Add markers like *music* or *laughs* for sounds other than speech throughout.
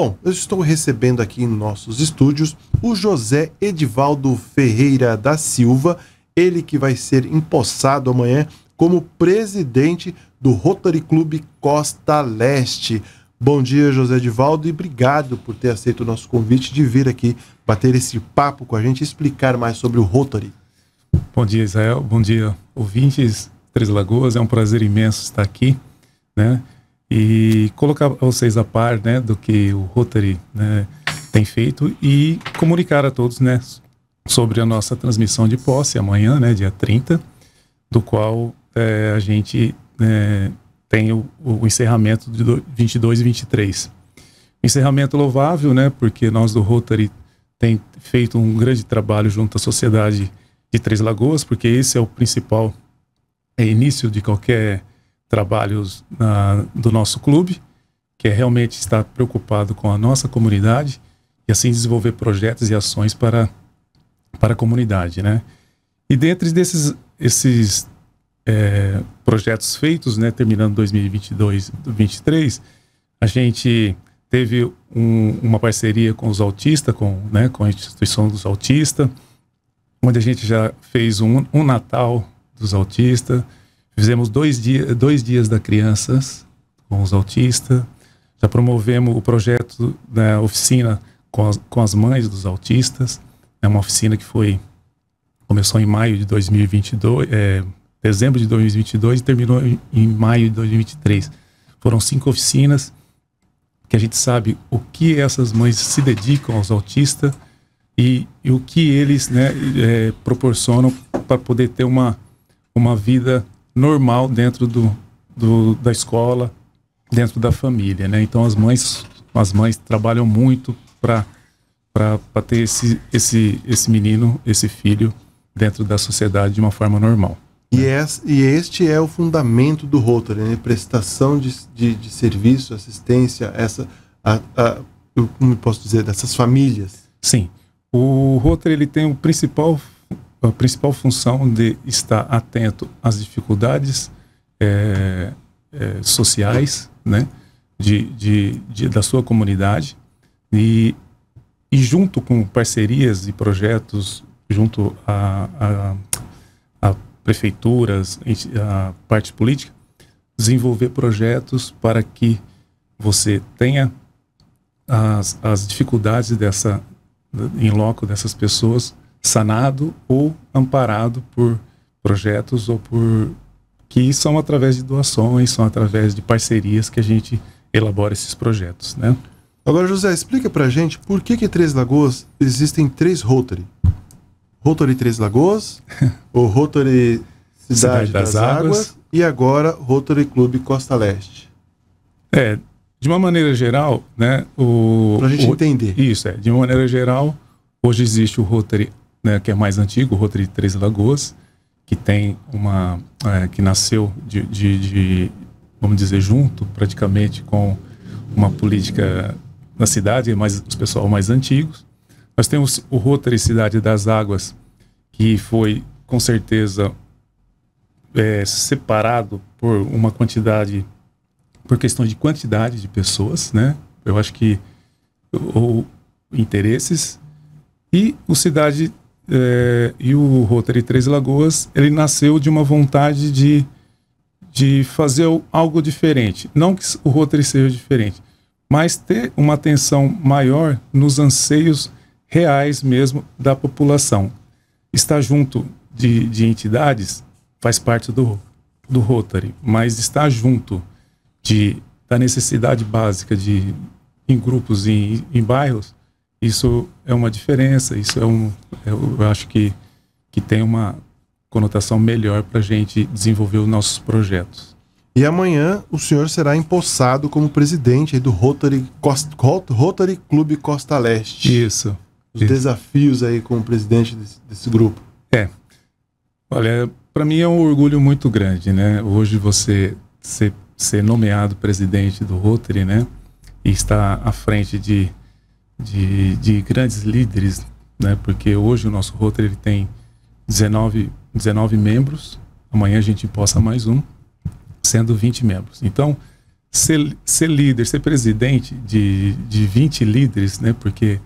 Bom, eu estou recebendo aqui em nossos estúdios o José Edivaldo Ferreira da Silva, ele que vai ser empossado amanhã como presidente do Rotary Clube Costa Leste. Bom dia, José Edivaldo, e obrigado por ter aceito o nosso convite de vir aqui bater esse papo com a gente e explicar mais sobre o Rotary. Bom dia, Israel. Bom dia, ouvintes Três Lagoas. É um prazer imenso estar aqui, né? e colocar vocês a par né, do que o Rotary né, tem feito e comunicar a todos né, sobre a nossa transmissão de posse amanhã, né, dia 30, do qual é, a gente é, tem o, o, encerramento de 22 e 23. Encerramento louvável, né, porque nós do Rotary tem feito um grande trabalho junto à sociedade de Três Lagoas, porque esse é o principal é, início de qualquer trabalhos na, do nosso clube, que é realmente estar preocupado com a nossa comunidade e assim desenvolver projetos e ações para, para a comunidade, né? E dentre desses esses é, projetos feitos, né, terminando 2022, 2023, a gente teve um, uma parceria com os autistas, com, né, com a instituição dos autistas, onde a gente já fez um, um Natal dos autistas, Fizemos dois, dia, dois dias da crianças com os autistas. Já promovemos o projeto da oficina com as, com as mães dos autistas. É uma oficina que foi começou em maio de 2022, é, dezembro de 2022 e terminou em, em maio de 2023. Foram cinco oficinas que a gente sabe o que essas mães se dedicam aos autistas e, e o que eles né, é, proporcionam para poder ter uma, uma vida normal dentro do, do, da escola, dentro da família, né? Então as mães, as mães trabalham muito para para ter esse, esse, esse menino, esse filho dentro da sociedade de uma forma normal. E, né? e este é o fundamento do Rotary, né? prestação de, de, de serviço, assistência, essa, a, a, eu, como posso dizer, dessas famílias. Sim, o Rotary ele tem o principal a principal função de estar atento às dificuldades é, é, sociais, né, de, de, de, da sua comunidade e, e junto com parcerias e projetos junto a, a, a prefeituras, a parte política, desenvolver projetos para que você tenha as, as dificuldades dessa em loco dessas pessoas sanado ou amparado por projetos ou por que são através de doações, são através de parcerias que a gente elabora esses projetos, né? Agora, José, explica pra gente por que que Três Lagoas existem três Rotary. Rotary Três Lagoas, *laughs* o Rotary Cidade, Cidade das, das Águas, Águas e agora Rotary Clube Costa Leste. É, de uma maneira geral, né, o... Pra gente o, entender. Isso, é. De uma maneira geral, hoje existe o Rotary né, que é mais antigo, o Rotary de Três Lagoas, que tem uma é, que nasceu de, de, de, vamos dizer junto praticamente com uma política na cidade, mas os pessoal mais antigos. Nós temos o Rotary Cidade das Águas, que foi com certeza é, separado por uma quantidade, por questão de quantidade de pessoas, né? Eu acho que ou interesses e o Cidade é, e o Rotary Três Lagoas, ele nasceu de uma vontade de, de fazer algo diferente. Não que o Rotary seja diferente, mas ter uma atenção maior nos anseios reais mesmo da população. Estar junto de, de entidades faz parte do, do Rotary, mas estar junto de, da necessidade básica de, em grupos, em, em bairros, isso é uma diferença, isso é um. É, eu acho que, que tem uma conotação melhor para a gente desenvolver os nossos projetos. E amanhã o senhor será empossado como presidente do Rotary, Costa, Rotary Clube Costa Leste. Isso. Os isso. desafios aí como presidente desse, desse grupo. É. Olha, para mim é um orgulho muito grande, né? Hoje você ser, ser nomeado presidente do Rotary, né? E estar à frente de de, de grandes líderes, né? Porque hoje o nosso roteiro ele tem 19, 19 membros, amanhã a gente possa mais um, sendo 20 membros. Então, ser, ser líder, ser presidente de, de 20 líderes, né? Porque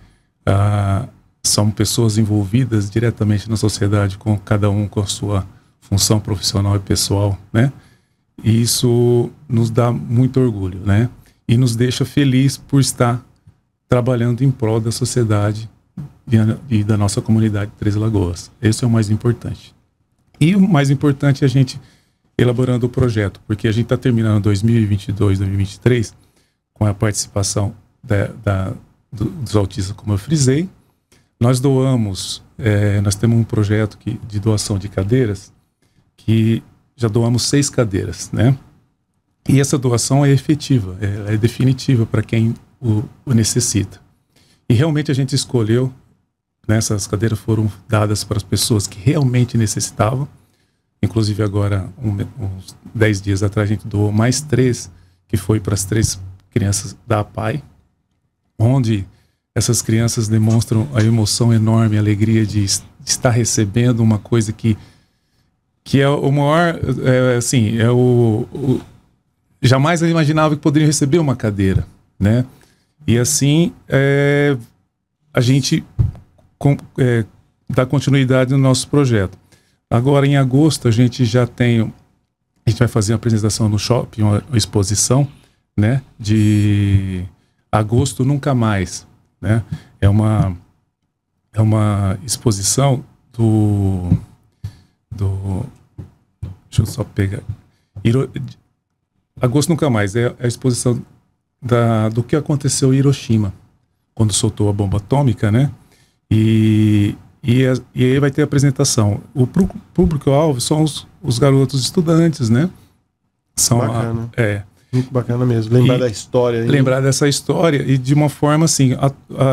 ah, são pessoas envolvidas diretamente na sociedade, com cada um com a sua função profissional e pessoal, né? E isso nos dá muito orgulho, né? E nos deixa feliz por estar trabalhando em prol da sociedade e da nossa comunidade de Três Lagoas. Esse é o mais importante. E o mais importante é a gente elaborando o projeto, porque a gente está terminando 2022, 2023 com a participação da, da, do, dos autistas, como eu frisei. Nós doamos, é, nós temos um projeto que, de doação de cadeiras que já doamos seis cadeiras, né? E essa doação é efetiva, é, é definitiva para quem o, o necessita. E realmente a gente escolheu, nessas né, cadeiras foram dadas para as pessoas que realmente necessitavam. Inclusive agora, um, uns 10 dias atrás, a gente doou mais três, que foi para as três crianças da APAI, onde essas crianças demonstram a emoção enorme, a alegria de estar recebendo uma coisa que, que é o maior, é, assim, é o, o, Jamais eu imaginava que poderiam receber uma cadeira, né? E assim é, a gente com, é, dá continuidade no nosso projeto. Agora, em agosto, a gente já tem. A gente vai fazer uma apresentação no shopping, uma, uma exposição, né? De Agosto Nunca Mais. Né? É, uma, é uma exposição do. do deixa eu só pegar. Agosto Nunca Mais é a exposição da, do que aconteceu em Hiroshima, quando soltou a bomba atômica, né? E, e, a, é, e aí vai ter a apresentação. O público-alvo são os, os garotos estudantes, né? São Bacana. A, é. Muito bacana mesmo. Lembrar e, da história. Lembrar dessa história e de uma forma assim, a,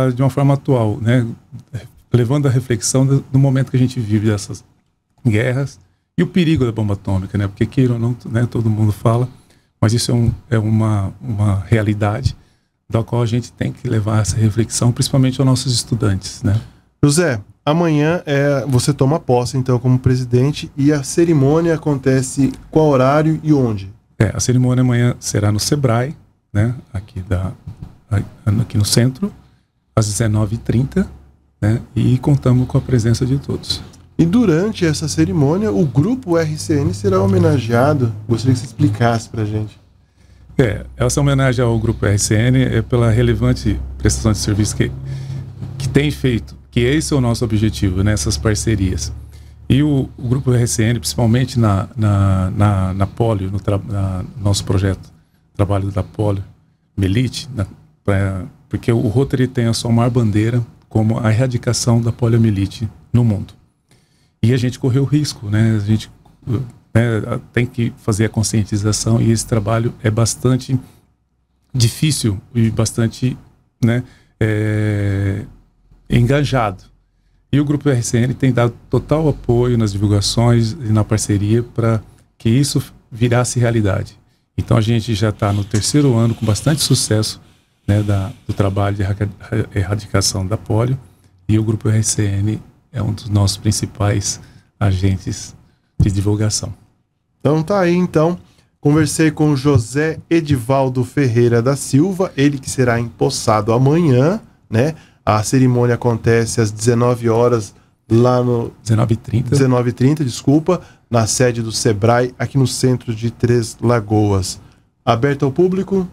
a, de uma forma atual, né? Levando a reflexão do, do, momento que a gente vive dessas guerras e o perigo da bomba atômica, né? Porque queira ou não, né, todo mundo fala, mas isso é, um, é uma, uma realidade da qual a gente tem que levar essa reflexão, principalmente aos nossos estudantes, né? José, amanhã é, você toma posse, então, como presidente, e a cerimônia acontece qual horário e onde? É, a cerimônia amanhã será no Sebrae, né? Aqui, da, aqui no centro, às 19h30, né? E contamos com a presença de todos. E durante essa cerimônia, o grupo RCN será homenageado. Gostaria que você explicasse para a gente. É, essa homenagem ao grupo RCN é pela relevante prestação de serviço que, que tem feito, que esse é o nosso objetivo nessas né, parcerias. E o, o, grupo RCN, principalmente na, na, na, na Polio, no na, nosso projeto, trabalho da Polio, Melite, na, pra, porque o Rotary tem a sua maior bandeira como a erradicação da poliomielite no mundo. E a gente correu risco, né? A gente né, tem que fazer a conscientização e esse trabalho é bastante difícil e bastante né, é, engajado. E o Grupo RCN tem dado total apoio nas divulgações e na parceria para que isso virasse realidade. Então a gente já está no terceiro ano com bastante sucesso né, da, do trabalho de erradicação da polio e o Grupo RCN é um dos nossos principais agentes de divulgação. Então tá aí então. Conversei com José Edivaldo Ferreira da Silva, ele que será empossado amanhã, né? A cerimônia acontece às 19 horas lá no 19:30. 19:30, desculpa, na sede do Sebrae aqui no centro de Três Lagoas. Aberto ao público?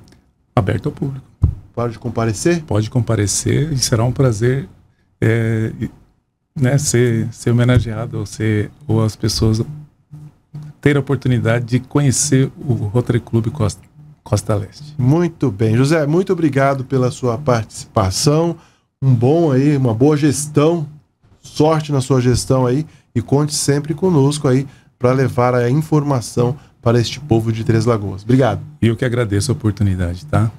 Aberto ao público. Pode comparecer? Pode comparecer e será um prazer é né, ser, ser homenageado ou, ser, ou as pessoas ter a oportunidade de conhecer o Rotary Clube Costa, Costa Leste. Muito bem. José, muito obrigado pela sua participação. Um bom aí, uma boa gestão. Sorte na sua gestão aí e conte sempre conosco aí para levar a informação para este povo de Três Lagoas. Obrigado. e Eu que agradeço a oportunidade, tá?